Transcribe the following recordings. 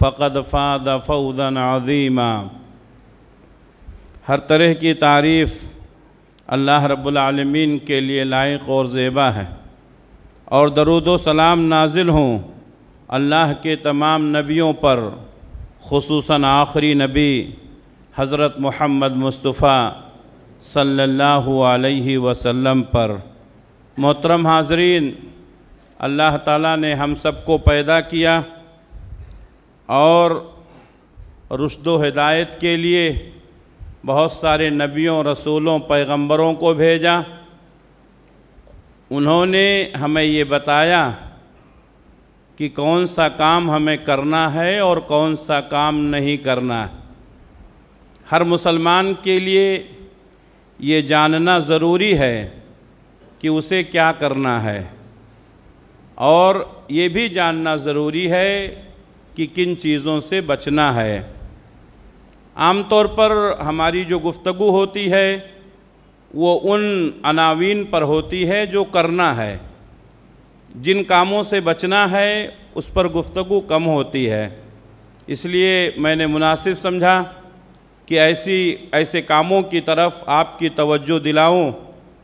फ़कद फ़ाद फ़ौदन अजीमा हर तरह की तारीफ़ अल्लाह रब्लमीन के लिए लायक और ज़ेबा है और दरुद सलाम नाजिल हों अल्लाह के तमाम नबियों पर खसूस आखिरी नबी हज़रत मोहम्मद मुस्तफ़ा सल्लल्लाहु अलैहि वसल्लम पर मोहतरम हाजरीन अल्लाह ताला ने हम सबको पैदा किया और रुशद हिदायत के लिए बहुत सारे नबियों रसूलों पैगंबरों को भेजा उन्होंने हमें ये बताया कि कौन सा काम हमें करना है और कौन सा काम नहीं करना है हर मुसलमान के लिए ये जानना ज़रूरी है कि उसे क्या करना है और ये भी जानना ज़रूरी है कि किन चीज़ों से बचना है आमतौर पर हमारी जो गुफ्तगु होती है वो उन अनावीन पर होती है जो करना है जिन कामों से बचना है उस पर गुफ्तगु कम होती है इसलिए मैंने मुनासिब समझा कि ऐसी ऐसे कामों की तरफ आपकी तवज्जो दिलाऊं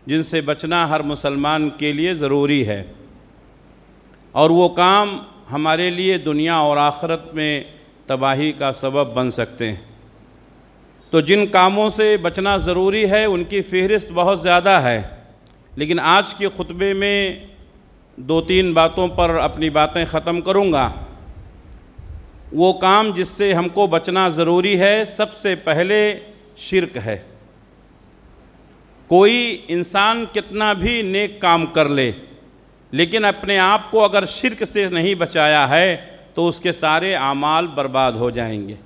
जिनसे बचना हर मुसलमान के लिए ज़रूरी है और वो काम हमारे लिए दुनिया और आखरत में तबाही का सबब बन सकते हैं तो जिन कामों से बचना ज़रूरी है उनकी फहरिस्त बहुत ज़्यादा है लेकिन आज के ख़ुतबे में दो तीन बातों पर अपनी बातें ख़त्म करूँगा वो काम जिससे हमको बचना ज़रूरी है सबसे पहले शिरक है कोई इंसान कितना भी नेक काम कर ले लेकिन अपने आप को अगर शिरक से नहीं बचाया है तो उसके सारे आमाल बर्बाद हो जाएंगे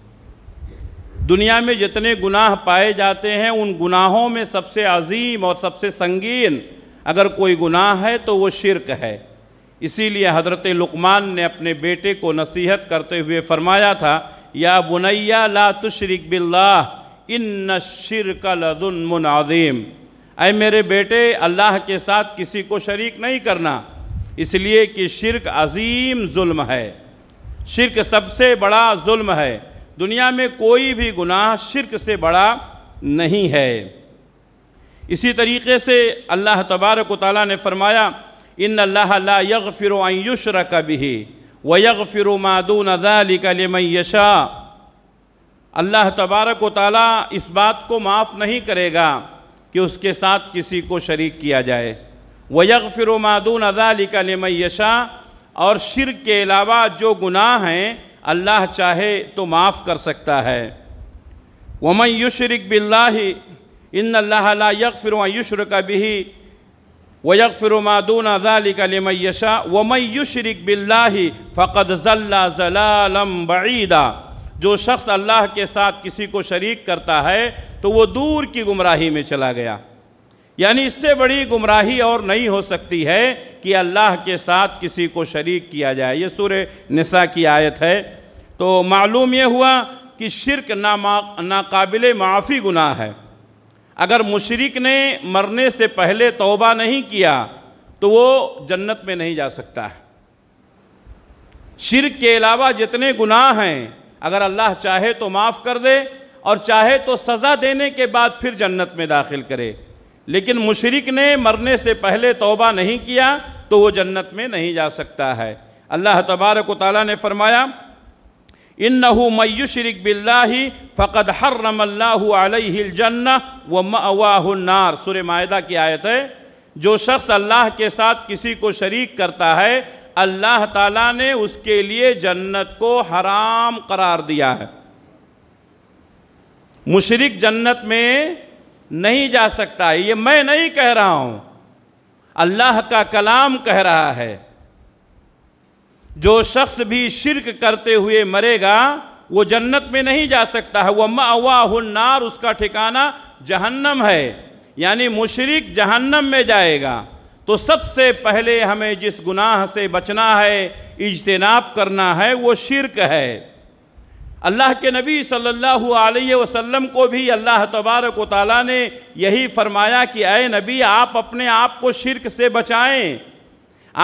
दुनिया में जितने गुनाह पाए जाते हैं उन गुनाहों में सबसे अजीम और सबसे संगीन अगर कोई गुनाह है तो वो शिरक है इसीलिए हज़रत लुकमान ने अपने बेटे को नसीहत करते हुए फरमाया था या बुनैया ला तुशरिक बिल्ला इन शिरक लदुलमनाजीम अय मेरे बेटे अल्लाह के साथ किसी को शरीक नहीं करना इसलिए कि शिरक अजीम जुल्म है शिरक सबसे बड़ा जुल्म है दुनिया में कोई भी गुनाह शिरक से बड़ा नहीं है इसी तरीके से अल्लाह तबारक ताली ने फरमाया इन अल्लाह यग फिर कभी व यग फिर मादून यशा अल्लाह तबारक ताली इस बात को माफ़ नहीं करेगा कि उसके साथ किसी को शरीक किया जाए वयग फिर मादून अदाली का लमयशा और शिर के अलावा जो गुनाह हैं अल्लाह चाहे तो माफ़ कर सकता है वमन युशरक बिल्ला इन अल्ला यक फिर युशर कभी वयक फिर मादून अदाली का लमयशा वमयुशरक युशरक बिल्ला फ़कत जल्ला जलालम बईदा जो शख्स अल्लाह के साथ किसी को शरीक करता है तो वो दूर की गुमराही में चला गया यानी इससे बड़ी गुमराही और नहीं हो सकती है कि अल्लाह के साथ किसी को शरीक किया जाए ये सूर निसा की आयत है तो मालूम यह हुआ कि शिरक नामा नाकाबिल माफ़ी गुनाह है अगर मुशरक ने मरने से पहले तौबा नहीं किया तो वो जन्नत में नहीं जा सकता है शिरक के अलावा जितने गुनाह हैं अगर अल्लाह चाहे तो माफ़ कर दे और चाहे तो सज़ा देने के बाद फिर जन्नत में दाखिल करे लेकिन मुशरक ने मरने से पहले तोबा नहीं किया तो वो जन्नत में नहीं जा सकता है अल्लाह तबारक ताली ने फरमाया इन नहू मयुशरक बिल्ला फ़कद हर रमल्लाजन्न व मवाहनार सुर माहा की आयत है जो शख्स अल्लाह के साथ किसी को शरीक करता है अल्लाह ताला ने उसके लिए जन्नत को हराम करार दिया है मुशरक जन्नत में नहीं जा सकता ये मैं नहीं कह रहा हूँ अल्लाह का कलाम कह रहा है जो शख्स भी शिरक करते हुए मरेगा वो जन्नत में नहीं जा सकता है वह मवाहनार उसका ठिकाना जहन्नम है यानी मुशरक जहन्नम में जाएगा तो सबसे पहले हमें जिस गुनाह से बचना है इजतनाब करना है वो शिरक है अल्लाह के नबी सल्लल्लाहु अलैहि वसल्लम को भी अल्लाह तबारक ताली ने यही फरमाया कि अय नबी आप अपने आप को शिरक से बचाएं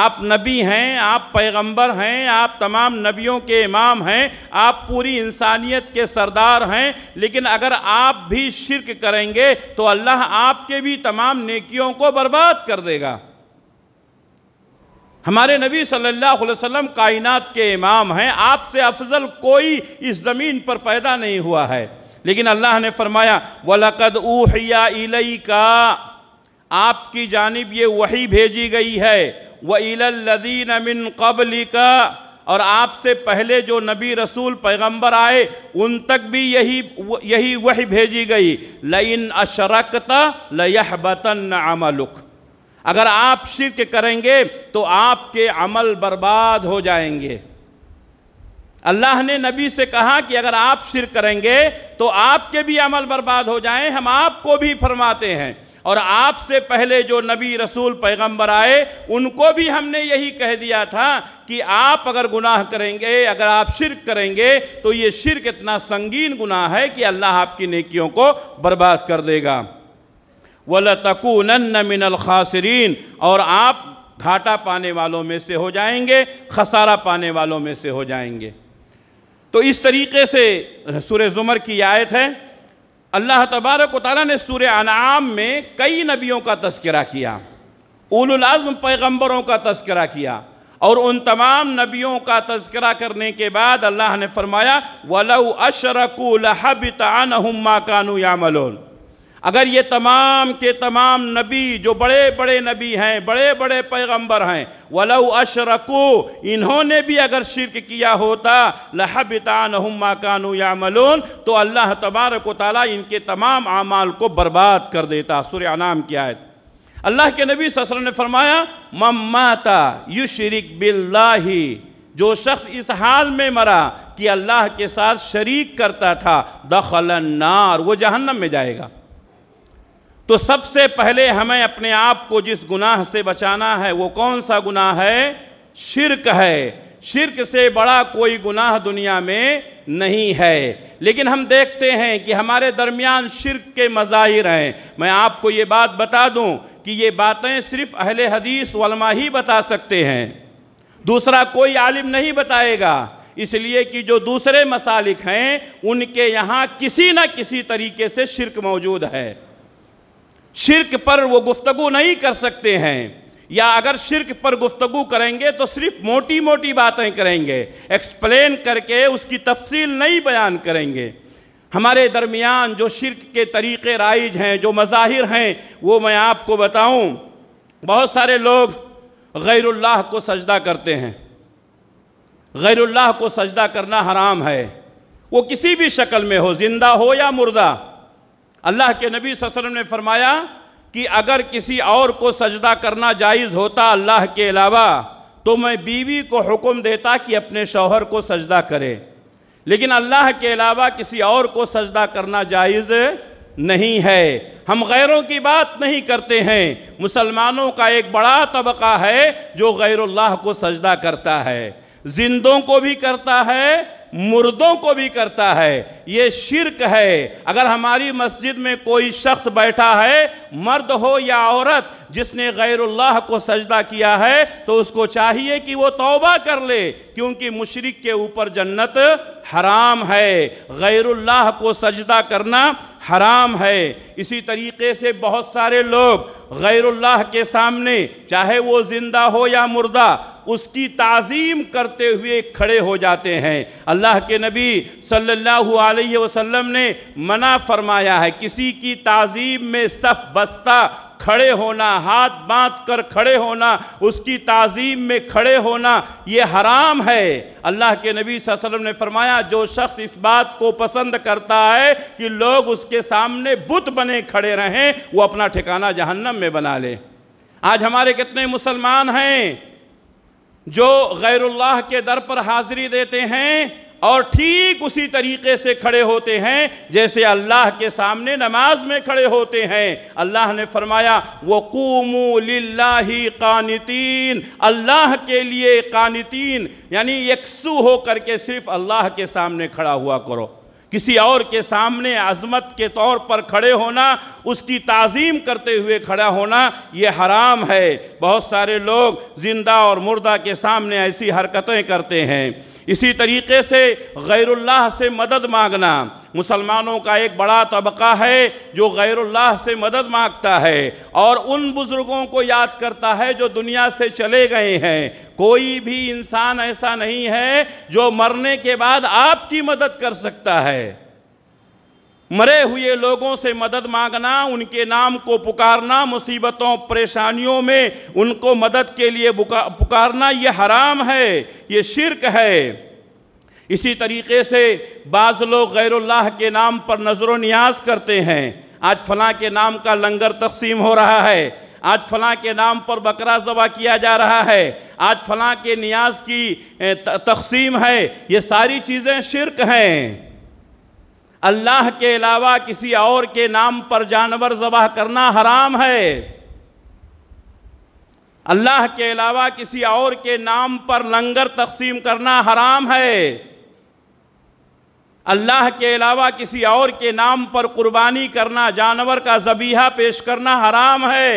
आप नबी हैं आप पैगंबर हैं आप तमाम नबियों के इमाम हैं आप पूरी इंसानियत के सरदार हैं लेकिन अगर आप भी शिरक करेंगे तो अल्लाह आपके भी तमाम नेकियों को बर्बाद कर देगा हमारे नबी सल्लल्लाहु अलैहि वसल्लम कायनात के इमाम हैं आपसे अफजल कोई इस ज़मीन पर पैदा नहीं हुआ है लेकिन अल्लाह ने फरमाया वलकद ऊहिया इलई का आपकी जानब ये वही भेजी गई है व इलादीन मिन क़बली का और आपसे पहले जो नबी रसूल पैगंबर आए उन तक भी यही यही वही भेजी गई लइन अशरकता लयह बतन अगर आप शिरक करेंगे तो आपके अमल बर्बाद हो जाएंगे अल्लाह ने नबी से कहा कि अगर आप शिर करेंगे तो आपके भी अमल बर्बाद हो जाएं हम आपको भी फरमाते हैं और आपसे पहले जो नबी रसूल पैगंबर आए उनको भी हमने यही कह दिया था कि आप अगर गुनाह करेंगे अगर आप शिरक करेंगे तो ये शिरक इतना संगीन गुनाह है कि अल्लाह आपकी नेकियों को बर्बाद कर देगा वल तकून मिनल खासरीन और आप घाटा पाने वालों में से हो जाएंगे खसारा पाने वालों में से हो जाएंगे तो इस तरीके से सुर ज़ुमर की आयत है अल्लाह तबारक ताली ने सूर अनाम में कई नबियों का तस्करा किया उलज़म पैगम्बरों का तस्करा किया और उन तमाम नबियों का तस्करा करने के बाद अल्लाह ने फरमाया वलऊ अशरकू लहबित कानू यामलोन अगर ये तमाम के तमाम नबी जो बड़े बड़े नबी हैं बड़े बड़े पैगंबर हैं वलऊ अशरकू इन्होंने भी अगर शिरक किया होता लहबितान माकानू या मलून तो अल्लाह तबारक ताली इनके तमाम आमाल को बर्बाद कर देता सुर नाम की आयत अल्लाह के नबी ससर ने फरमाया मम्माता यु शरिक बिल्लाही जो शख्स इस हाल में मरा कि अल्लाह के साथ शरीक करता था दखलन्नार वो जहन्नम में जाएगा तो सबसे पहले हमें अपने आप को जिस गुनाह से बचाना है वो कौन सा गुनाह है शिरक है शिरक से बड़ा कोई गुनाह दुनिया में नहीं है लेकिन हम देखते हैं कि हमारे दरमियान शिरक के मज़ाहिर हैं मैं आपको ये बात बता दूं कि ये बातें सिर्फ अहले हदीस वलमा ही बता सकते हैं दूसरा कोई आलिम नहीं बताएगा इसलिए कि जो दूसरे मसालिक हैं उनके यहाँ किसी न किसी तरीके से शिरक मौजूद है शिरक पर वो गुफ्तगु नहीं कर सकते हैं या अगर शिरक पर गुफ्तगु करेंगे तो सिर्फ मोटी मोटी बातें करेंगे एक्सप्लेन करके उसकी तफसील नहीं बयान करेंगे हमारे दरमियान जो शिरक के तरीक़े राइज हैं जो मज़ाहिर हैं वो मैं आपको बताऊं बहुत सारे लोग गैरुल्लाह को सजदा करते हैं गैरुल्लाह को सजदा करना हराम है वो किसी भी शक्ल में हो ज़िंदा हो या मुर्दा अल्लाह के नबी वसल्लम ने फरमाया कि अगर किसी और को सजदा करना जायज़ होता अल्लाह के अलावा तो मैं बीवी को हुक्म देता कि अपने शौहर को सजदा करे लेकिन अल्लाह के अलावा किसी और को सजदा करना जायज़ नहीं है हम गैरों की बात नहीं करते हैं मुसलमानों का एक बड़ा तबका है जो गैरुल्लाह को सजदा करता है जिंदों को भी करता है मुर्दों को भी करता है ये शिरक है अगर हमारी मस्जिद में कोई शख्स बैठा है मर्द हो या औरत जिसने गैरुल्लाह को सजदा किया है तो उसको चाहिए कि वो तौबा कर ले क्योंकि मुशरक के ऊपर जन्नत हराम है गैरुल्लाह को सजदा करना हराम है इसी तरीके से बहुत सारे लोग गैरुल्लाह के सामने चाहे वो ज़िंदा हो या मुर्दा उसकी ताज़ीम करते हुए खड़े हो जाते हैं अल्लाह के नबी सल्लल्लाहु अलैहि वसल्लम ने मना फरमाया है किसी की ताज़ीम में सफ बस्ता खड़े होना हाथ बांध कर खड़े होना उसकी तज़ीम में खड़े होना ये हराम है अल्लाह के नबी वसल्लम ने फरमाया जो शख्स इस बात को पसंद करता है कि लोग उसके सामने बुत बने खड़े रहें वो अपना ठिकाना जहन्नम में बना ले आज हमारे कितने मुसलमान हैं जो गैरुल्लाह के दर पर हाज़िरी देते हैं और ठीक उसी तरीके से खड़े होते हैं जैसे अल्लाह के सामने नमाज में खड़े होते हैं अल्लाह ने फरमाया वो लाही कानतीन अल्लाह के लिए कानतीन यानी यकसू होकर के सिर्फ अल्लाह के सामने खड़ा हुआ करो किसी और के सामने अजमत के तौर पर खड़े होना उसकी ताज़ीम करते हुए खड़ा होना ये हराम है बहुत सारे लोग ज़िंदा और मुर्दा के सामने ऐसी हरकतें करते हैं इसी तरीके से गैरुल्लाह से मदद मांगना मुसलमानों का एक बड़ा तबका है जो गैरुल्लाह से मदद मांगता है और उन बुज़ुर्गों को याद करता है जो दुनिया से चले गए हैं कोई भी इंसान ऐसा नहीं है जो मरने के बाद आपकी मदद कर सकता है मरे हुए लोगों से मदद मांगना उनके नाम को पुकारना मुसीबतों परेशानियों में उनको मदद के लिए पुकारना ये हराम है ये शिरक है इसी तरीके से बाज़ लोग गैरुल्लाह के नाम पर नज़र न्याज करते हैं आज फलां के नाम का लंगर तकसीम हो रहा है आज फलां के नाम पर बकरा जबा किया जा रहा है आज फलां के न्याज की तकसीम है ये सारी चीज़ें शिरक हैं अल्लाह के अलावा किसी और के नाम पर जानवर जबह करना हराम है अल्लाह के अलावा किसी और के नाम पर लंगर तकसीम करना हराम है अल्लाह के अलावा किसी और के नाम पर कुर्बानी करना जानवर का जबीहा पेश करना हराम है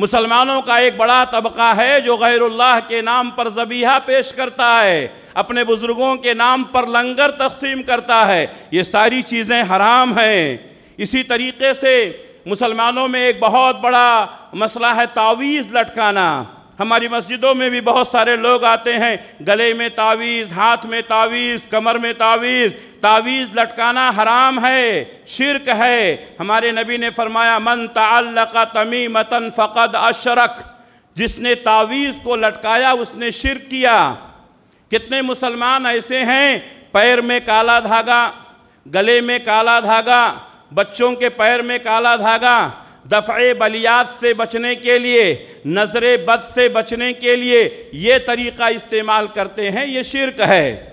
मुसलमानों का एक बड़ा तबका है जो गैरुल्लाह के नाम पर जबीहा पेश करता है अपने बुज़ुर्गों के नाम पर लंगर तकसीम करता है ये सारी चीज़ें हराम हैं इसी तरीके से मुसलमानों में एक बहुत बड़ा मसला है तावीज़ लटकाना हमारी मस्जिदों में भी बहुत सारे लोग आते हैं गले में तावीज़ हाथ में तावीज़ कमर में तावीज़ तावीज़ लटकाना हराम है शिरक है हमारे नबी ने फरमाया मन तल्ला तमी मतन फ़कद अशरक जिसने तावीज़ को लटकाया उसने शिरक किया कितने मुसलमान ऐसे हैं पैर में काला धागा गले में काला धागा बच्चों के पैर में काला धागा दफ़े बलियात से बचने के लिए नज़र बद से बचने के लिए ये तरीक़ा इस्तेमाल करते हैं ये शिरक है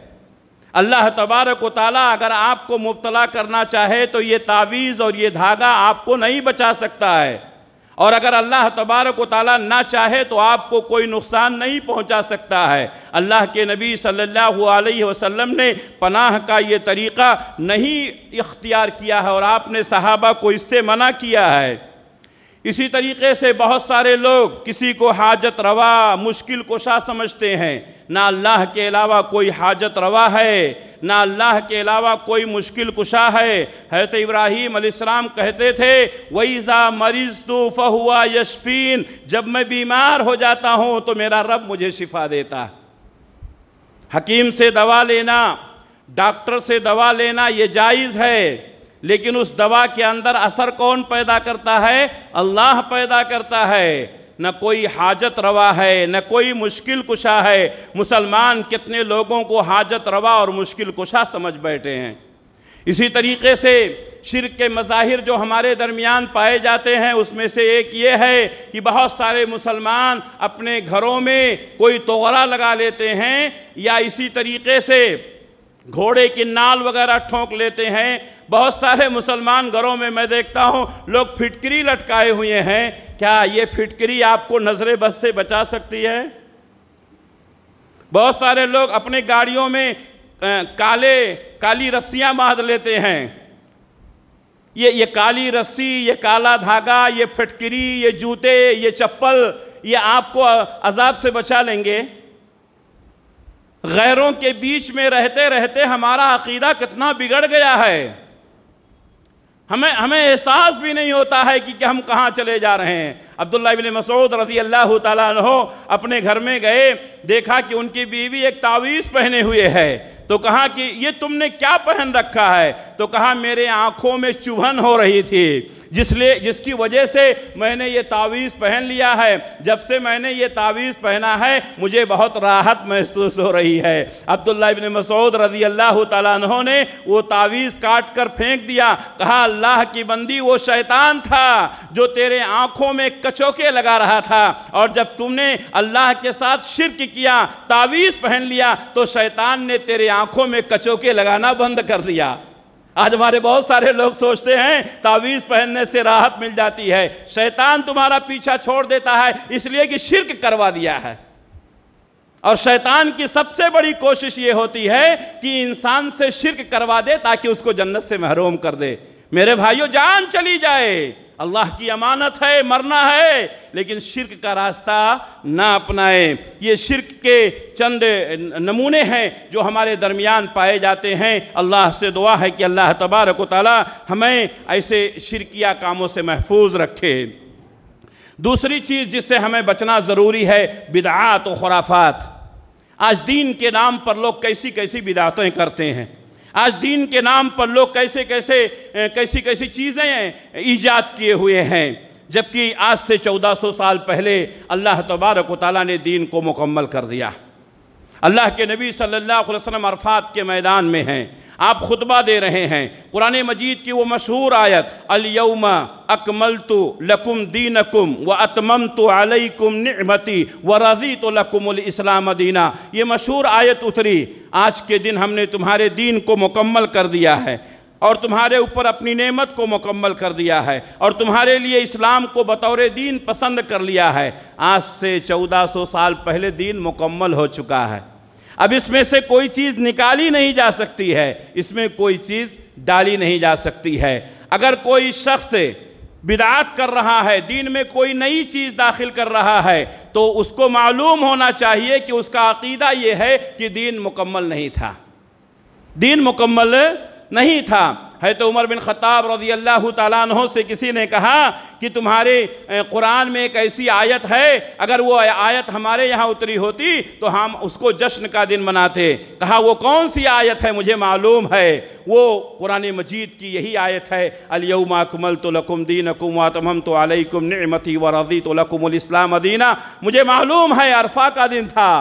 अल्लाह तबारक वाली अगर आपको मुबतला करना चाहे तो ये तावीज़ और ये धागा आपको नहीं बचा सकता है और अगर अल्लाह तबारक वाली ना चाहे तो आपको कोई नुकसान नहीं पहुंचा सकता है अल्लाह के नबी सल्लल्लाहु अलैहि वसल्लम ने पनाह का ये तरीक़ा नहीं इख्तियार किया है और आपने सहाबा को इससे मना किया है इसी तरीके से बहुत सारे लोग किसी को हाजत रवा मुश्किल कुशा समझते हैं ना अल्लाह के अलावा कोई हाजत रवा है ना अल्लाह के अलावा कोई मुश्किल कुशा है हजरत इब्राहीम अलैहिस्सलाम कहते थे वईज़ा मरीज़ तो फ़हुआ यशफीन जब मैं बीमार हो जाता हूँ तो मेरा रब मुझे शिफा देता हकीम से दवा लेना डॉक्टर से दवा लेना ये जायज़ है लेकिन उस दवा के अंदर असर कौन पैदा करता है अल्लाह पैदा करता है न कोई हाजत रवा है न कोई मुश्किल कुशा है मुसलमान कितने लोगों को हाजत रवा और मुश्किल कुशा समझ बैठे हैं इसी तरीके से शिरक के मज़ाहिर जो हमारे दरमियान पाए जाते हैं उसमें से एक ये है कि बहुत सारे मुसलमान अपने घरों में कोई तोहरा लगा लेते हैं या इसी तरीके से घोड़े की नाल वगैरह ठोंक लेते हैं बहुत सारे मुसलमान घरों में मैं देखता हूँ लोग फिटकरी लटकाए हुए हैं क्या ये फिटकरी आपको नजर बस से बचा सकती है बहुत सारे लोग अपने गाड़ियों में काले काली रस्सियाँ बांध लेते हैं ये ये काली रस्सी ये काला धागा ये फिटकरी ये जूते ये चप्पल ये आपको अजाब से बचा लेंगे गैरों के बीच में रहते रहते हमारा अकीदा कितना बिगड़ गया है हमें हमें एहसास भी नहीं होता है कि, कि हम कहाँ चले जा रहे हैं अब्दुल्ला बिन मसूद रजी अल्लाह तहो अपने घर में गए देखा कि उनकी बीवी एक तावीज़ पहने हुए है तो कहा कि ये तुमने क्या पहन रखा है तो कहा मेरे आँखों में चुभन हो रही थी जिसलिए जिसकी वजह से मैंने ये तावीज़ पहन लिया है जब से मैंने ये तावीज़ पहना है मुझे बहुत राहत महसूस हो रही है अब्दुल्ला इबन मसूद रजी अल्लाह तु ने वो तावीज़ काट कर फेंक दिया कहा अल्लाह की बंदी वो शैतान था जो तेरे आँखों में कचोके लगा रहा था और जब तुमने अल्लाह के साथ शिरक किया तावीज़ पहन लिया तो शैतान ने तेरे आँखों में कचोके लगाना बंद कर दिया आज हमारे बहुत सारे लोग सोचते हैं तावीज़ पहनने से राहत मिल जाती है शैतान तुम्हारा पीछा छोड़ देता है इसलिए कि शिरक करवा दिया है और शैतान की सबसे बड़ी कोशिश यह होती है कि इंसान से शिरक करवा दे ताकि उसको जन्नत से महरूम कर दे मेरे भाइयों जान चली जाए अल्लाह की अमानत है मरना है लेकिन शिरक का रास्ता ना अपनाएं ये शिरक के चंद नमूने हैं जो हमारे दरमियान पाए जाते हैं अल्लाह से दुआ है कि अल्लाह तबारक ताली हमें ऐसे शिरकिया कामों से महफूज रखे दूसरी चीज़ जिससे हमें बचना ज़रूरी है बिदात व खुराफात आज दीन के नाम पर लोग कैसी कैसी बिदातें करते हैं आज दीन के नाम पर लोग कैसे कैसे कैसी कैसी चीज़ें ईजाद किए हुए हैं जबकि आज से 1400 साल पहले अल्लाह तबारक ताली ने दीन को मुकम्मल कर दिया अल्लाह के नबी सल्लल्लाहु अलैहि वसल्लम अरफात के मैदान में हैं आप खुतबा दे रहे हैं कुरान मजीद की वो मशहूर आयत अलयमा अकमल तो लकुम दीन कुम व अतमम तो अलकुम नमती व रजी तो लकुमलाम दीना ये मशहूर आयत उतरी आज के दिन हमने तुम्हारे दीन को मुकम्मल कर दिया है और तुम्हारे ऊपर अपनी नेमत को मुकम्मल कर दिया है और तुम्हारे लिए इस्लाम को बतौर दीन पसंद कर लिया है आज से 1400 साल पहले दीन मुकम्मल हो चुका है अब इसमें से कोई चीज़ निकाली नहीं जा सकती है इसमें कोई चीज़ डाली नहीं जा सकती है अगर कोई शख्स बिदात कर रहा है दीन में कोई नई चीज़ दाखिल कर रहा है तो उसको मालूम होना चाहिए कि उसका अकीदा यह है कि दीन मुकम्मल नहीं था दीन मुकम्मल नहीं था है तो उमर बिन ख़त्ताब रजी अल्लाह तु से किसी ने कहा कि तुम्हारे कुरान में एक ऐसी आयत है अगर वो आयत हमारे यहाँ उतरी होती तो हम उसको जश्न का दिन मनाते कहा वो कौन सी आयत है मुझे मालूम है वो कुरान मजीद की यही आयत है अलियमा अकमल तो लकुम दीन अकुम वातमम तो अलकुम नमती व रजी तो लकुमलाम अदीना मुझे मालूम है अरफा का दिन था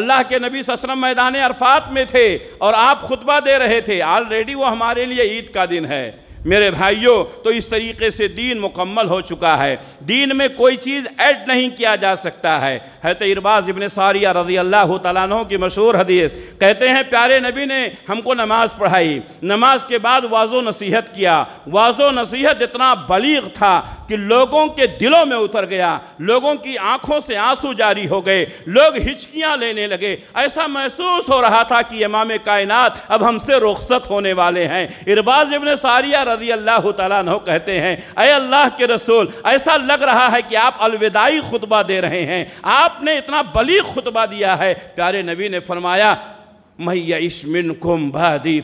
अल्लाह के नबी ससरम मैदान अरफात में थे और आप खुतबा दे रहे थे ऑलरेडी वो हमारे लिए ईद का दिन है मेरे भाइयों तो इस तरीके से दीन मुकम्मल हो चुका है दीन में कोई चीज़ ऐड नहीं किया जा सकता है हैत तो इरबाज इबन सारिया रजी अल्लाह तु की मशहूर हदीस कहते हैं प्यारे नबी ने हमको नमाज़ पढ़ाई नमाज के बाद वाजो नसीहत किया वाजो नसीहत इतना बलीग था कि लोगों के दिलों में उतर गया लोगों की आंखों से आंसू जारी हो गए लोग हिचकियाँ लेने लगे ऐसा महसूस हो रहा था कि इमाम कायनत अब हमसे रुखसत होने वाले हैं इरबाज इबन सारिया रजी अल्लाह तु कहते हैं अय अल्लाह के रसूल ऐसा लग रहा है कि आप अलविदाई खुतबा दे रहे हैं आपने इतना बली खुतबा दिया है प्यारे नबी ने फरमाया मैश मिन कुम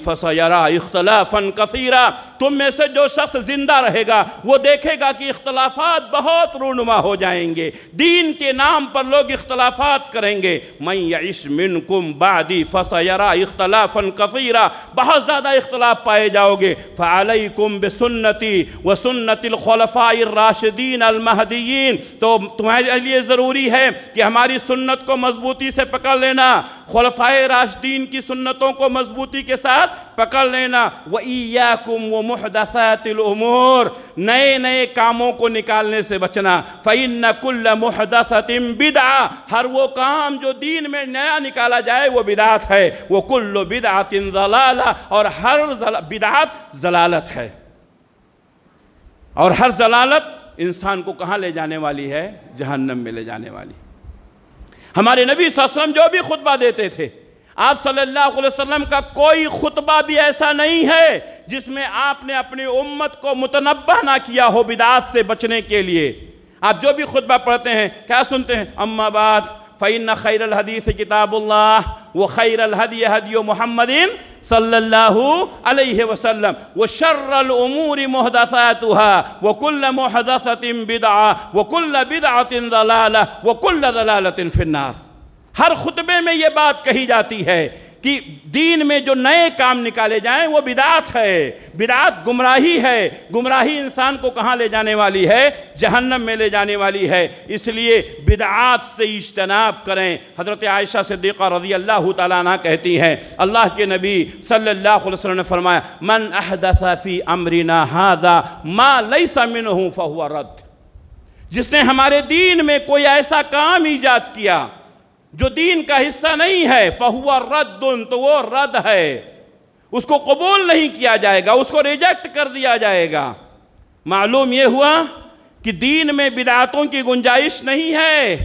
फसयरा इख्तलाफन कफ़ीरा तुम में से जो शख्स ज़िंदा रहेगा वो देखेगा कि इख्तलाफात बहुत रूनुमा हो जाएंगे दीन के नाम पर लोग इख्तलाफात करेंगे यश मिन कुम बादी फसयरा इख्तलाफन कफ़ीरा बहुत ज़्यादा इख्तलाफ पाए जाओगे फ़ालई कुम सुन्नति व राशदीन अलमहदीन तो तुम्हारे लिए ज़रूरी है कि हमारी सुन्नत को मजबूती से पकड़ लेना खलफा राशदीन दीन की सुन्नतों को मजबूती के साथ पकड़ लेना वैयाकुम व मुहदसातिल उमूर नए नए कामों को निकालने से बचना फ़ैन कुल मुहदसतिम बिदा हर वो काम जो दीन में नया निकाला जाए वो बिदात है वो कुल्ल बिदातिन जलाला और हर बिदात जलालत है और हर जलालत इंसान को कहाँ ले जाने वाली है जहन्नम में ले जाने वाली हमारे नबी वसम जो भी खुतबा देते थे आप सल्लल्लाहु अलैहि वसल्लम का कोई खुतबा भी ऐसा नहीं है जिसमें आपने अपनी उम्मत को मुतनबा ना किया हो बिदात से बचने के लिए आप जो भी खुतबा पढ़ते हैं क्या सुनते हैं अम्माबाद फ़ैन खैर हदीस किताबुल्लाह व खैर हदी हदी मोहम्मद सल्लल्लाहु अलैहि वसल्लम व शर्रल उमूरी मोहदसातुहा व कुल्ल मोहदसतिन बिदआ व कुल्ल बिदआतिन दलाला व कुल्ल दलालतिन फिन्नार हर खुतबे में ये बात कही जाती है कि दीन में जो नए काम निकाले जाएं वो बिदात है बिदात गुमराही है गुमराही इंसान को कहाँ ले जाने वाली है जहन्नम में ले जाने वाली है इसलिए बिदात से इजतनाब करें हज़रत आयशा सिद्दीक़ा रजी अल्लाह तला कहती हैं अल्लाह के नबी सल्लल्लाहु अलैहि वसल्लम ने फरमाया मन अहदसाफ़ी अमरीना हादा माँ लई समिन हूँ फ़हुआ रद्द जिसने हमारे दीन में कोई ऐसा काम ईजाद किया जो दीन का हिस्सा नहीं है फहुआ रद्द तो वो रद्द है उसको कबूल नहीं किया जाएगा उसको रिजेक्ट कर दिया जाएगा मालूम यह हुआ कि दीन में बिदातों की गुंजाइश नहीं है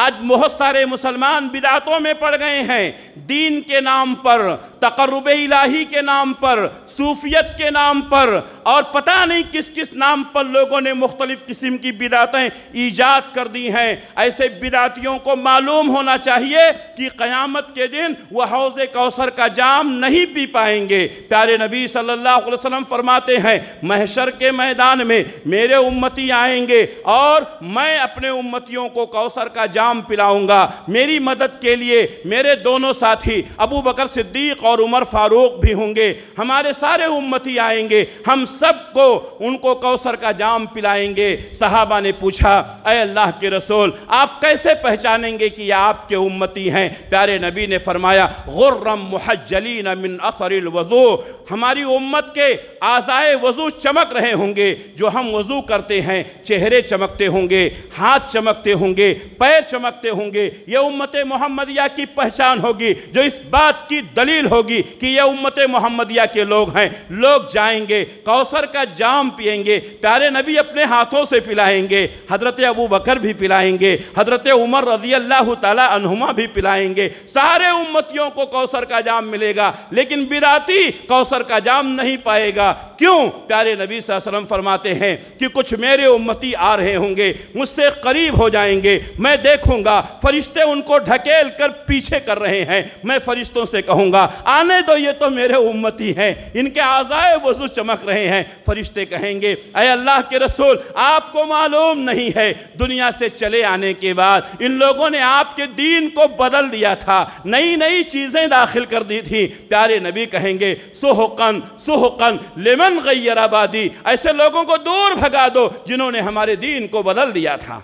आज बहुत सारे मुसलमान बिदातों में पड़ गए हैं दीन के नाम पर तकरब इलाही के नाम पर सूफियत के नाम पर और पता नहीं किस किस नाम पर लोगों ने मुख्तलिफ़ किस्म की बिदातें ईजाद कर दी हैं ऐसे बिदातियों को मालूम होना चाहिए कि क़यामत के दिन वह हौज़ कौसर का जाम नहीं पी पाएंगे प्यारे नबी सल्लल्लाहु अलैहि वसल्लम फरमाते हैं महशर के मैदान में मेरे उम्मती आएंगे और मैं अपने उम्मतियों को कौसर का जाम जाम पिलाऊंगा मेरी मदद के लिए मेरे दोनों साथी अबू बकर सिद्दीक और उमर फारूक भी होंगे हमारे सारे उम्मती आएंगे हम सबको उनको कौसर का जाम पिलाएंगे साहबा ने पूछा अय अल्लाह के रसूल आप कैसे पहचानेंगे कि आपके उम्मती हैं प्यारे नबी ने फरमाया गुर्रम मुहजली नमिन असरिल वज़ू हमारी उम्मत के आज़ाए वज़ू चमक रहे होंगे जो हम वज़ू करते हैं चेहरे चमकते होंगे हाथ चमकते होंगे पैर चमकते होंगे ये उम्मत मोहम्मदिया की पहचान होगी जो इस बात की दलील होगी कि ये उम्मत मोहम्मदिया के लोग हैं लोग जाएंगे कौसर का जाम पिएंगे प्यारे नबी अपने हाथों से पिलाएंगे हजरत अबू बकर भी पिलाएंगे हजरत उमर रजी अल्लाह तुमा भी पिलाएंगे सारे उम्मतियों को कौसर का जाम मिलेगा लेकिन बिराती कौसर का जाम नहीं पाएगा क्यों प्यारे नबी वसल्लम फरमाते हैं कि कुछ मेरे उम्मती आ रहे होंगे मुझसे करीब हो जाएंगे मैं देख देखूंगा फरिश्ते उनको ढकेल कर पीछे कर रहे हैं मैं फरिश्तों से कहूंगा आने दो ये तो मेरे उम्मती हैं इनके आज़ाए वजू चमक रहे हैं फरिश्ते कहेंगे अरे अल्लाह के रसूल आपको मालूम नहीं है दुनिया से चले आने के बाद इन लोगों ने आपके दीन को बदल दिया था नई नई चीज़ें दाखिल कर दी थी प्यारे नबी कहेंगे सुहकन सुहकन लेमन गैर आबादी ऐसे लोगों को दूर भगा दो जिन्होंने हमारे दीन को बदल दिया था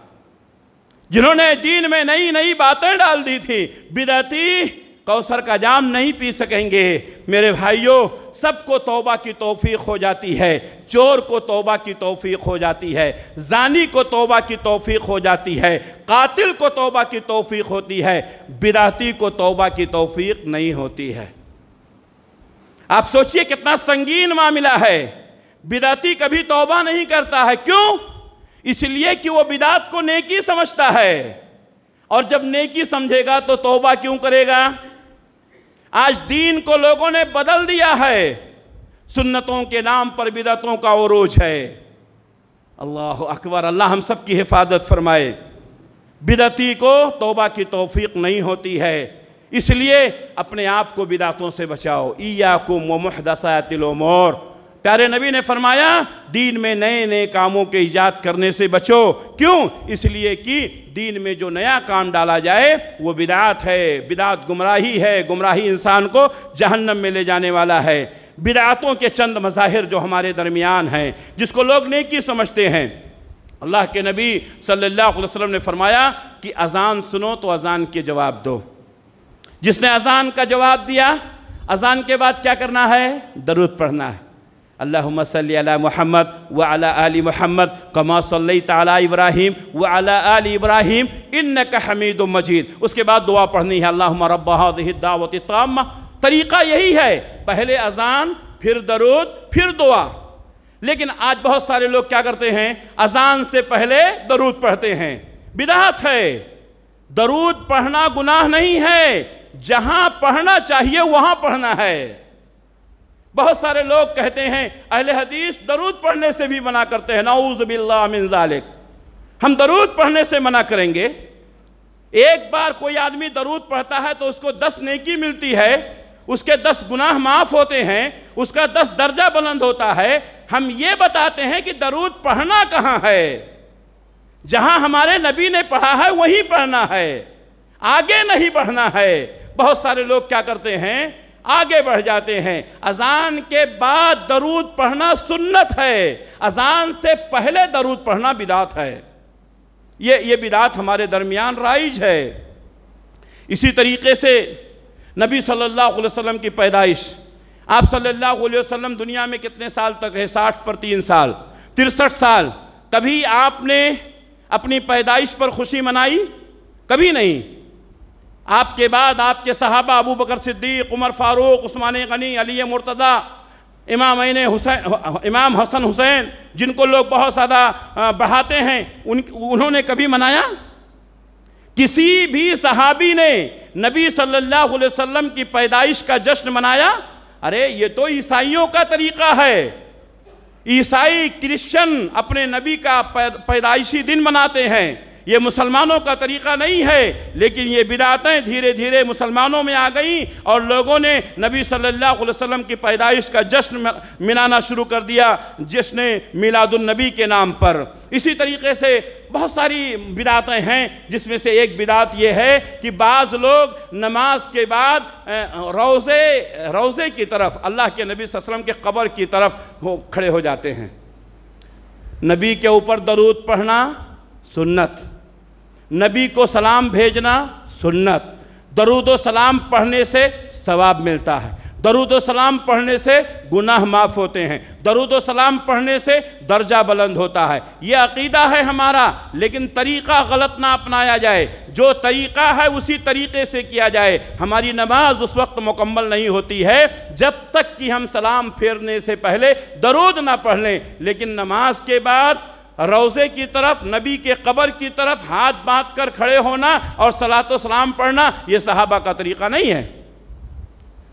जिन्होंने दीन में नई नई बातें डाल दी थी बिदती कौसर का जाम नहीं पी सकेंगे मेरे भाइयों सबको तोबा की तोफ़ीक हो जाती है चोर को तोबा की तोफ़ीक हो जाती है जानी को तोबा की तोफ़ीक हो जाती है कातिल को तोबा की तोफ़ीक होती है बिदाती को तोबा की तोफ़ीक नहीं होती है आप सोचिए कितना संगीन मामला है बिदाती कभी तोबा नहीं करता है क्यों इसलिए कि वो बिदात को नेकी समझता है और जब नेकी समझेगा तो तोबा क्यों करेगा आज दीन को लोगों ने बदल दिया है सुन्नतों के नाम पर बिदातों का ओरोज है अल्लाह अकबर अल्लाह हम सब की हिफाजत फरमाए बिदती को तोबा की तोफीक नहीं होती है इसलिए अपने आप को बिदातों से बचाओ ईया को तिलोमोर प्यारे नबी ने फरमाया दीन में नए नए कामों के ईजाद करने से बचो क्यों इसलिए कि दीन में जो नया काम डाला जाए वो बिदात है बिदात गुमराही है गुमराही इंसान को जहन्नम में ले जाने वाला है बिदातों के चंद मज़ाहिर जो हमारे दरमियान हैं जिसको लोग नेकी समझते हैं अल्लाह के नबी सल्लल्लाहु अलैहि वसल्लम ने फरमाया कि अज़ान सुनो तो अज़ान के जवाब दो जिसने अज़ान का जवाब दिया अज़ान के बाद क्या करना है दरुद पढ़ना है अल्लाहुम्मा सल्ली अला मोहम्मद व अला आली मोहम्मद कमा सल्ली तला इब्राहिम व अला आली इब्राहिम इन मजीद उसके बाद दुआ पढ़नी है अल्लाह रबादावत तम तरीक़ा यही है पहले अजान फिर दरूद फिर दुआ लेकिन आज बहुत सारे लोग क्या करते हैं अजान से पहले दरूद पढ़ते हैं बिदात है दरूद पढ़ना गुनाह नहीं है जहाँ पढ़ना चाहिए वहाँ पढ़ना है बहुत सारे लोग कहते हैं अहले हदीस दरूद पढ़ने से भी मना करते हैं नाऊज बिल्लाक हम दरूद पढ़ने से मना करेंगे एक बार कोई आदमी दरूद पढ़ता है तो उसको दस नेकी मिलती है उसके दस गुनाह माफ़ होते हैं उसका दस दर्जा बुलंद होता है हम ये बताते हैं कि दरूद पढ़ना कहाँ है जहाँ हमारे नबी ने पढ़ा है वहीं पढ़ना है आगे नहीं बढ़ना है बहुत सारे लोग क्या करते हैं आगे बढ़ जाते हैं अजान के बाद दरूद पढ़ना सुन्नत है अजान से पहले दरूद पढ़ना बिदात है ये ये बिदात हमारे दरमियान राइज है इसी तरीके से नबी सल्लल्लाहु अलैहि वसल्लम की पैदाइश आप सल्लल्लाहु अलैहि वसल्लम दुनिया में कितने साल तक रहे साठ पर तीन साल तिरसठ साल कभी आपने अपनी पैदाइश पर खुशी मनाई कभी नहीं आपके बाद आपके सहाबा अबू बकर सिद्दीक उमर फ़ारूक उस्मान गनी अली मुर्तदा इमाम हुसैन इमाम हसन हुसैन जिनको लोग बहुत ज़्यादा बढ़ाते हैं उन उन्होंने कभी मनाया किसी भी सहाबी ने नबी सल्लल्लाहु अलैहि वसल्लम की पैदाइश का जश्न मनाया अरे ये तो ईसाइयों का तरीक़ा है ईसाई क्रिश्चियन अपने नबी का पैदाइशी दिन मनाते हैं ये मुसलमानों का तरीक़ा नहीं है लेकिन ये बिदातें धीरे धीरे मुसलमानों में आ गई और लोगों ने नबी सल्लल्लाहु अलैहि वसल्लम की पैदाइश का जश्न मनाना शुरू कर दिया जश्न मिलादुलनबी के नाम पर इसी तरीके से बहुत सारी बिदातें हैं जिसमें से एक बिदात यह है कि बाज़ लोग नमाज के बाद रोज़े रोज़े की तरफ अल्लाह के नबी वसल्लम के कब्र की तरफ हो खड़े हो जाते हैं नबी के ऊपर दरूद पढ़ना सुन्नत नबी को सलाम भेजना सुन्नत दरूद सलाम पढ़ने से सवाब मिलता है दरुदो सलाम पढ़ने से गुनाह माफ़ होते हैं दरुद सलाम पढ़ने से दर्जा बुलंद होता है ये अकीदा है हमारा लेकिन तरीक़ा गलत ना अपनाया जाए जो तरीक़ा है उसी तरीके से किया जाए हमारी नमाज उस वक्त मुकम्मल नहीं होती है जब तक कि हम सलाम फेरने से पहले दरुद ना पढ़ लें लेकिन नमाज के बाद रोज़े की तरफ नबी के कबर की तरफ हाथ बांध कर खड़े होना और सलात सलाम पढ़ना ये सहाबा का तरीक़ा नहीं है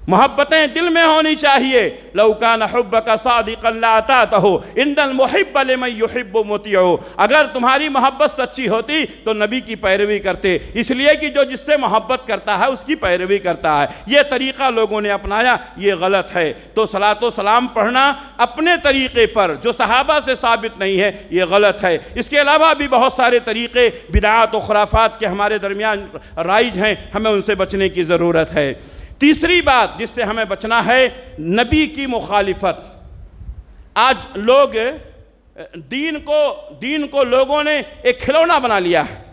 मोहब्बतें दिल में होनी चाहिए लौकान हब्ब का सादिकल्लाता तहो इंदल महब्बल में युहब मोती हो अगर तुम्हारी मोहब्बत सच्ची होती तो नबी की पैरवी करते इसलिए कि जो जिससे मोहब्बत करता है उसकी पैरवी करता है ये तरीक़ा लोगों ने अपनाया ये गलत है तो सलात सलाम पढ़ना अपने तरीक़े पर जो सहाबा से साबित नहीं है ये गलत है इसके अलावा भी बहुत सारे तरीक़े बिदात व खुराफात के हमारे दरमियान राइज हैं हमें उनसे बचने की ज़रूरत है तीसरी बात जिससे हमें बचना है नबी की मुखालिफत आज लोग दीन को दीन को लोगों ने एक खिलौना बना लिया है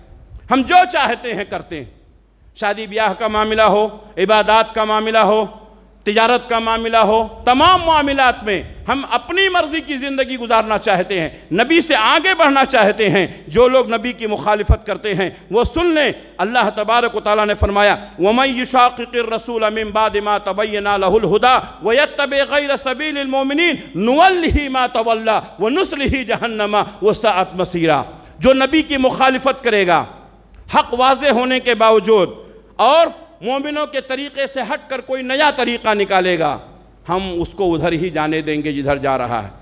हम जो चाहते हैं करते हैं शादी ब्याह का मामला हो इबादत का मामला हो तजारत का मामला हो तमाम मामलात में हम अपनी मर्ज़ी की ज़िंदगी गुजारना चाहते हैं नबी से आगे बढ़ना चाहते हैं जो लोग नबी की मुखालफत करते हैं वो सुन लें अल्लाह तबारक ताली ने फरमाया वमई युशाक़िररसूल अमिबादमा तबैनाहुदा व तब गैर सबीलमिन नवल ही मा तवल्ला व नसल ही जहन्नमा व सात मसीरा जो नबी की मुखालफत करेगा हक वाज होने के बावजूद और मोमिनों के तरीके से हट कर कोई नया तरीका निकालेगा हम उसको उधर ही जाने देंगे जिधर जा रहा है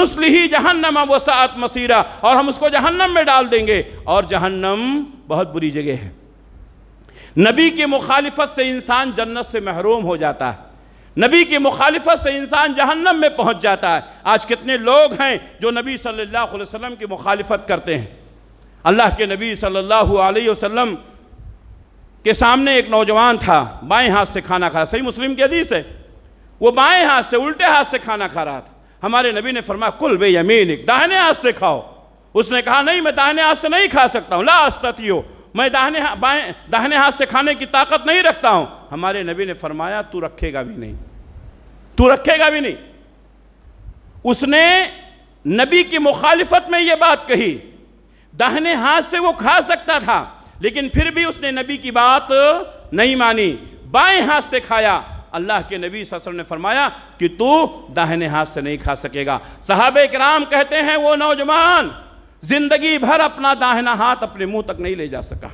नस्ल ही जहन्नम वसात मसीरा और हम उसको जहन्नम में डाल देंगे और जहन्नम बहुत बुरी जगह है नबी की मुखालिफत से इंसान जन्नत से महरूम हो जाता है नबी की मुखालिफत से इंसान जहन्नम में पहुंच जाता है आज कितने लोग हैं जो नबी सल्लल्लाहु अलैहि वसल्लम की मुखालिफत करते हैं अल्लाह के नबी सल्लल्लाहु अलैहि वसल्लम के सामने एक नौजवान था बाएं हाथ से खाना खा रहा सही मुस्लिम की हदीस है वो बाएं हाथ से उल्टे हाथ से खाना खा रहा था हमारे नबी ने फरमाया कुल बे यमीन दाहिने हाथ से खाओ उसने कहा नहीं मैं दाहिने हाथ से नहीं खा सकता हूँ ला आस्तती हो मैं दाहिने हाँ, बाएं दाहिने हाथ से खाने की ताकत नहीं रखता हूँ हमारे नबी ने फरमाया तू रखेगा भी नहीं तू रखेगा भी नहीं उसने नबी की मुखालिफत में ये बात कही दाहिने हाथ से वो खा सकता था लेकिन फिर भी उसने नबी की बात नहीं मानी बाएं हाथ से खाया अल्लाह के नबी ससर ने फरमाया कि तू दाहिने हाथ से नहीं खा सकेगा साहब कराम कहते हैं वो नौजवान जिंदगी भर अपना दाहिना हाथ अपने मुंह तक नहीं ले जा सका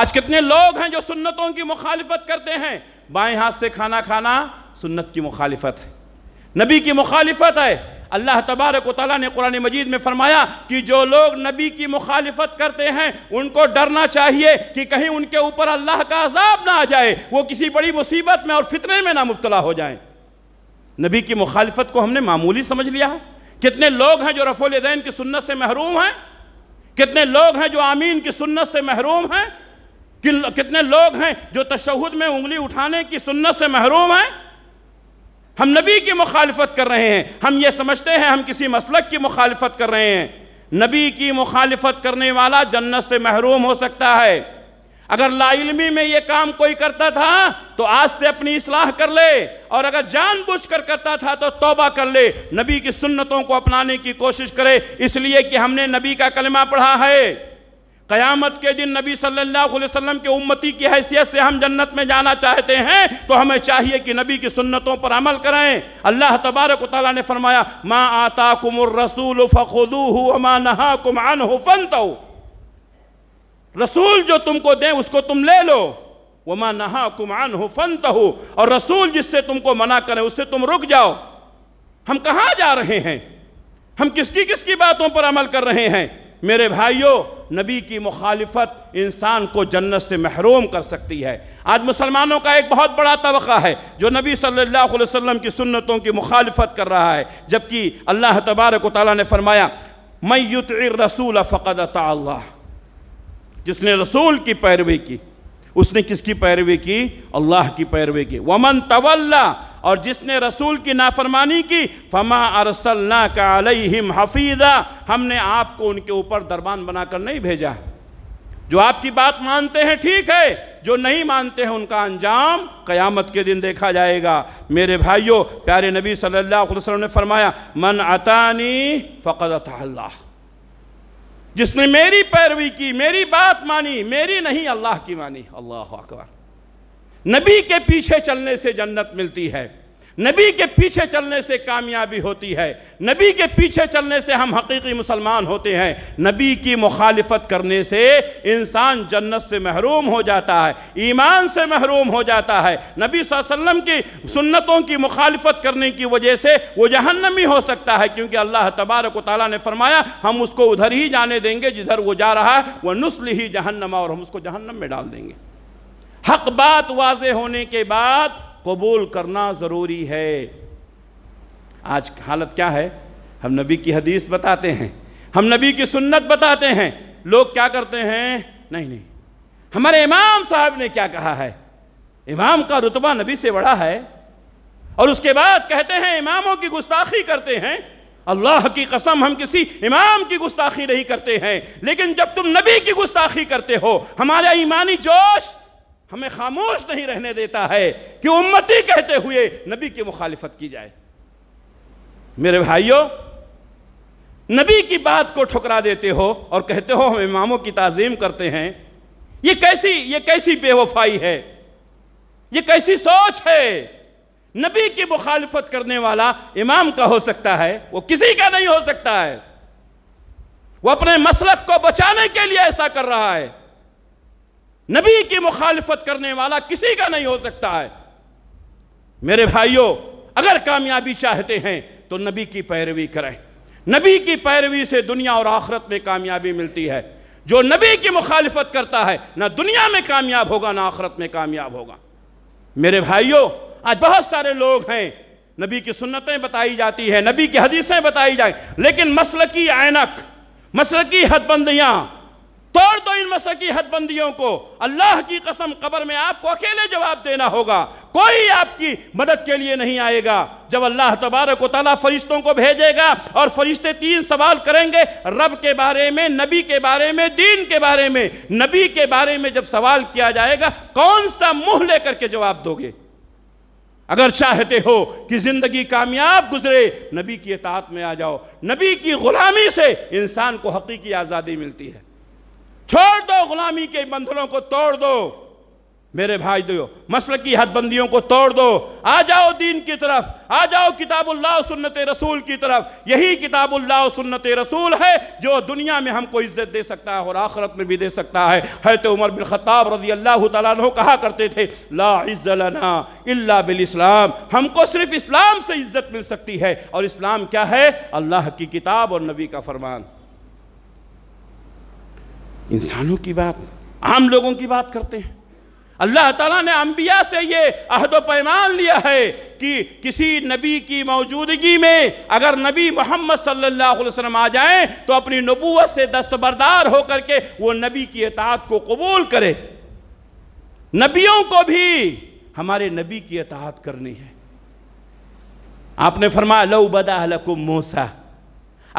आज कितने लोग हैं जो सुन्नतों की मुखालिफत करते हैं बाएं हाथ से खाना खाना सुन्नत की मुखालिफत है नबी की मुखालिफत है अल्लाह तबारक ताली ने कुरान मजीद में फरमाया कि जो लोग नबी की मुखालफत करते हैं उनको डरना चाहिए कि कहीं उनके ऊपर अल्लाह का अजाब ना आ जाए वो किसी बड़ी मुसीबत में और फितने में ना मुबतला हो जाए नबी की मुखालफत को हमने मामूली समझ लिया कितने लोग हैं जो दैन की सुन्नत से महरूम हैं कितने लोग हैं जो आमीन की सुन्नत से महरूम हैं कितने लोग हैं जो तशहद में उंगली उठाने की सुन्नत से महरूम हैं हम नबी की मुखालफत कर रहे हैं हम ये समझते हैं हम किसी मसलक की मुखालफत कर रहे हैं नबी की मुखालफत करने वाला जन्नत से महरूम हो सकता है अगर लाइलमी में ये काम कोई करता था तो आज से अपनी इसलाह कर ले और अगर जानबूझ कर करता था तो तौबा कर ले नबी की सुन्नतों को अपनाने की कोशिश करे इसलिए कि हमने नबी का कलमा पढ़ा है क़यामत के दिन नबी सल्लल्लाहु अलैहि वसल्लम के उम्मती की हैसियत से हम जन्नत में जाना चाहते हैं तो हमें चाहिए कि नबी की सुन्नतों पर अमल कराएं अल्लाह तबारक ताली ने फरमाया मा आता कुमर रसूल फुदू माँ नहा कुमान हो रसूल जो तुमको दें उसको तुम ले लो वमा नहा कुमान हो फन और रसूल जिससे तुमको मना करें उससे तुम रुक जाओ हम कहाँ जा रहे हैं हम किसकी किसकी बातों पर अमल कर रहे हैं मेरे भाइयों नबी की मुखालफत इंसान को जन्नत से महरूम कर सकती है आज मुसलमानों का एक बहुत बड़ा तबका है जो नबी सल्लल्लाहु अलैहि वसल्लम की सुन्नतों की मुखालफत कर रहा है जबकि अल्लाह तबारक ताली ने फरमाया युत रसूल फ़कद अल्लाह जिसने रसूल की पैरवी की उसने किसकी पैरवी की अल्लाह की पैरवी की वमन तवल्ला और जिसने रसूल की नाफरमानी की फमा अरसल्ला का अलहिम हफीज़ा हमने आपको उनके ऊपर दरबान बनाकर नहीं भेजा जो आपकी बात मानते हैं ठीक है जो नहीं मानते हैं उनका अंजाम कयामत के दिन देखा जाएगा मेरे भाइयों प्यारे नबी सल्लल्लाहु अलैहि वसल्लम ने फरमाया मन अतानी फ़कत अल्लाह जिसने मेरी पैरवी की मेरी बात मानी मेरी नहीं अल्लाह की मानी अल्लाह अकबर नबी के पीछे चलने से जन्नत मिलती है नबी के पीछे चलने से कामयाबी होती है नबी के पीछे चलने से हम हकीकी मुसलमान होते हैं नबी की मुखालफत करने से इंसान जन्नत से महरूम हो जाता है ईमान से महरूम हो जाता है नबी वसल्लम की सुन्नतों की मुखालफत करने की वजह से वो जहन्नमी हो सकता है क्योंकि अल्लाह तबारक ताली ने फरमाया हम उसको उधर ही जाने देंगे जिधर वो जा रहा है वह नुस्ल ही जहन्नम और हम उसको जहन्नम में डाल देंगे हक बात वाज होने के बाद कबूल करना ज़रूरी है आज हालत क्या है हम नबी की हदीस बताते हैं हम नबी की सुन्नत बताते हैं लोग क्या करते हैं नहीं नहीं हमारे इमाम साहब ने क्या कहा है इमाम का रुतबा नबी से बड़ा है और उसके बाद कहते हैं इमामों की गुस्ताखी करते हैं अल्लाह की कसम हम किसी इमाम की गुस्ताखी नहीं करते हैं लेकिन जब तुम नबी की गुस्ताखी करते हो हमारा ईमानी जोश हमें खामोश नहीं रहने देता है कि उम्मती कहते हुए नबी की मुखालिफत की जाए मेरे भाइयों नबी की बात को ठुकरा देते हो और कहते हो हम इमामों की ताजीम करते हैं ये कैसी ये कैसी बेवफाई है ये कैसी सोच है नबी की मुखालफत करने वाला इमाम का हो सकता है वो किसी का नहीं हो सकता है वो अपने मसलक को बचाने के लिए ऐसा कर रहा है नबी की मुखालफत करने वाला किसी का नहीं हो सकता है मेरे भाइयों अगर कामयाबी चाहते हैं तो नबी की पैरवी करें नबी की पैरवी से दुनिया और आखरत में कामयाबी मिलती है जो नबी की मुखालफत करता है ना दुनिया में कामयाब होगा ना आखरत में कामयाब होगा मेरे भाइयों आज बहुत सारे लोग हैं नबी की सुन्नतें बताई जाती है नबी की हदीसें बताई जाए लेकिन मसल की आयनक मसल की हदबंदियां तोड़ दो इन मसकी हदबंदियों को अल्लाह की कसम कबर में आपको अकेले जवाब देना होगा कोई आपकी मदद के लिए नहीं आएगा जब अल्लाह तबारक वाली फरिश्तों को भेजेगा और फरिश्ते तीन सवाल करेंगे रब के बारे में नबी के बारे में दीन के बारे में नबी के बारे में जब सवाल किया जाएगा कौन सा मुंह लेकर के जवाब दोगे अगर चाहते हो कि ज़िंदगी कामयाब गुजरे नबी की एतात में आ जाओ नबी की ग़ुलामी से इंसान को हकीकी आज़ादी मिलती है छोड़ दो गुलामी के बंधनों को तोड़ दो मेरे भाई दो मसल की हदबंदियों को तोड़ दो आ जाओ दीन की तरफ आ जाओ किताबुल्लाह सुन्नत रसूल की तरफ यही किताबुल्लाह सुन्नत रसूल है जो दुनिया में हमको इज्जत दे सकता है और आखरत में भी दे सकता है है तो उमर बिन खत्ताब रजी अल्लाह तु कहा करते थे ला इज्जलना इल्ला बिल इस्लाम हमको सिर्फ इस्लाम से इज्जत मिल सकती है और इस्लाम क्या है अल्लाह की किताब और नबी का फरमान इंसानों की बात आम लोगों की बात करते हैं अल्लाह ताला ने अम्बिया से ये अहद पैमान लिया है कि किसी नबी की मौजूदगी में अगर नबी मोहम्मद सल्लल्लाहु अलैहि वसल्लम आ जाएं तो अपनी नबूवत से दस्तबरदार होकर के वो नबी की अतात को कबूल करे नबियों को भी हमारे नबी की अतात करनी है आपने फरमाया लऊ बदा लकुम मूसा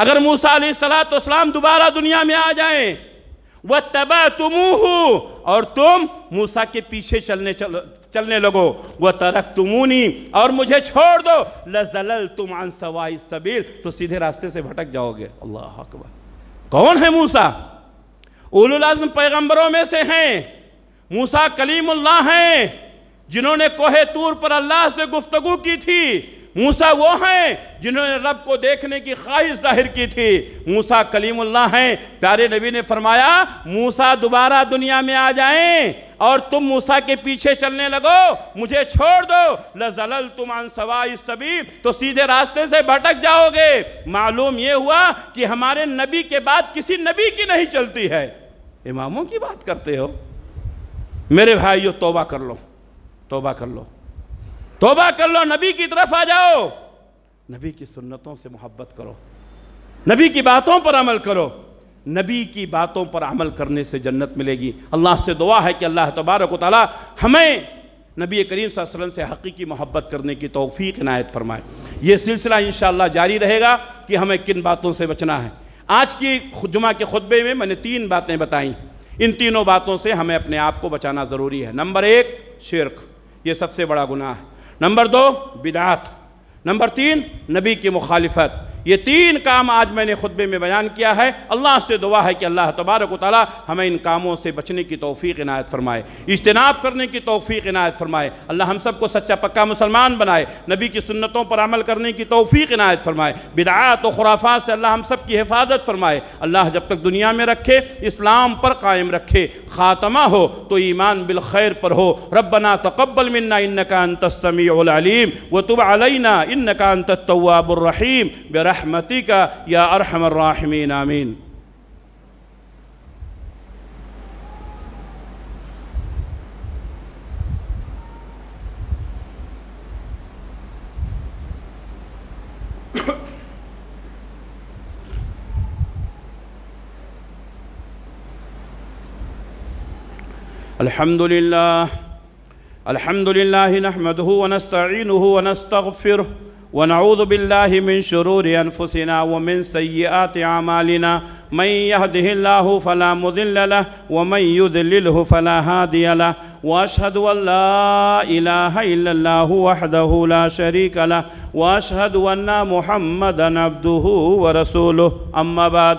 अगर मूसा सलात दोबारा दुनिया में आ जाएं व तबा और तुम मूसा के पीछे चलने चल, चलने लगो वह तरक तुमूनी और मुझे छोड़ दो लजल तुम आन सवाई सबील तो सीधे रास्ते से भटक जाओगे अल्लाह अकबर कौन है मूसा उलम पैगंबरों में से हैं मूसा कलीमुल्लाह हैं जिन्होंने कोहे तूर पर अल्लाह से गुफ्तगु की थी मूसा वो हैं जिन्होंने रब को देखने की ख्वाहिश जाहिर की थी मूसा कलीमुल्ला हैं प्यारे नबी ने फरमाया मूसा दोबारा दुनिया में आ जाएं और तुम मूसा के पीछे चलने लगो मुझे छोड़ दो लजल तुमान सवाई सभी तो सीधे रास्ते से भटक जाओगे मालूम ये हुआ कि हमारे नबी के बाद किसी नबी की नहीं चलती है इमामों की बात करते हो मेरे भाई तोबा कर लो तोबा कर लो तोबा कर लो नबी की तरफ आ जाओ नबी की सुन्नतों से मोहब्बत करो नबी की बातों पर अमल करो नबी की बातों पर अमल करने से जन्नत मिलेगी अल्लाह से दुआ है कि अल्लाह तबारक ताली हमें नबी करीम वसल्लम से हकीकी मोहब्बत करने की तोफ़ी इनायत फरमाए ये सिलसिला इन जारी रहेगा कि हमें किन बातों से बचना है आज की जुमा के खुतबे में मैंने तीन बातें बताई इन तीनों बातों से हमें अपने आप को बचाना ज़रूरी है नंबर एक शिरक ये सबसे बड़ा गुनाह है नंबर दो बिदात नंबर तीन नबी की मुखालफत ये तीन काम आज मैंने खुतबे में बयान किया है अल्लाह से दुआ है कि अल्लाह तबारक ताली हमें इन कामों से बचने की तोफ़ी इनायत फ़रमाए इजतनाब करने की तोफ़ी इनायत फ़रमाए अल्लाह हम सबको सच्चा पक्का मुसलमान बनाए नबी की सुन्नतों पर अमल करने की तोफ़ी इनायत फ़रमाए बिदात व खुराफात से अल्लाह हम सब की हिफाजत फ़रमाए अल्लाह जब तक दुनिया में रखे इस्लाम पर कायम रखे खातमा हो तो ईमान बिलखैर पर हो रबना तकबल मन्ना इनका व तुब अलैना इनका रहीम बेरा برحمتك يا أرحم الراحمين آمين الحمد لله الحمد لله نحمده ونستعينه ونستغفره ونعوذ بالله من شرور أنفسنا ومن سيئات أعمالنا من يهده الله فلا مضل له ومن يذلله فلا هادي له واشهد ان لا اله الا الله وحده لا شريك له واشهد ان محمدا عبده ورسوله اما بعد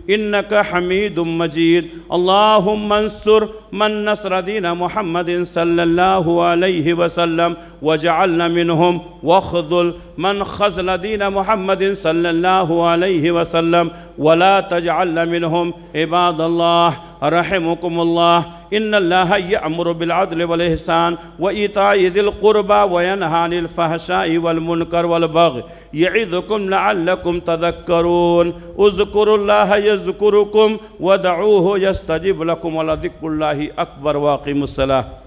إنك حميد مجيد اللهم انصر من نصر دين محمد صلى الله عليه وسلم وجعلنا منهم واخذل من خذل دين محمد صلى الله عليه وسلم ولا تجعلنا منهم عباد الله رحمكم الله إن الله يأمر بالعدل والإحسان وإيتاء ذي القربى وينهى عن الفحشاء والمنكر والبغي يعظكم لعلكم تذكرون اذكروا الله يذكركم يذكركم ودعوه يستجب لكم ولذكر الله أكبر واقيموا الصلاة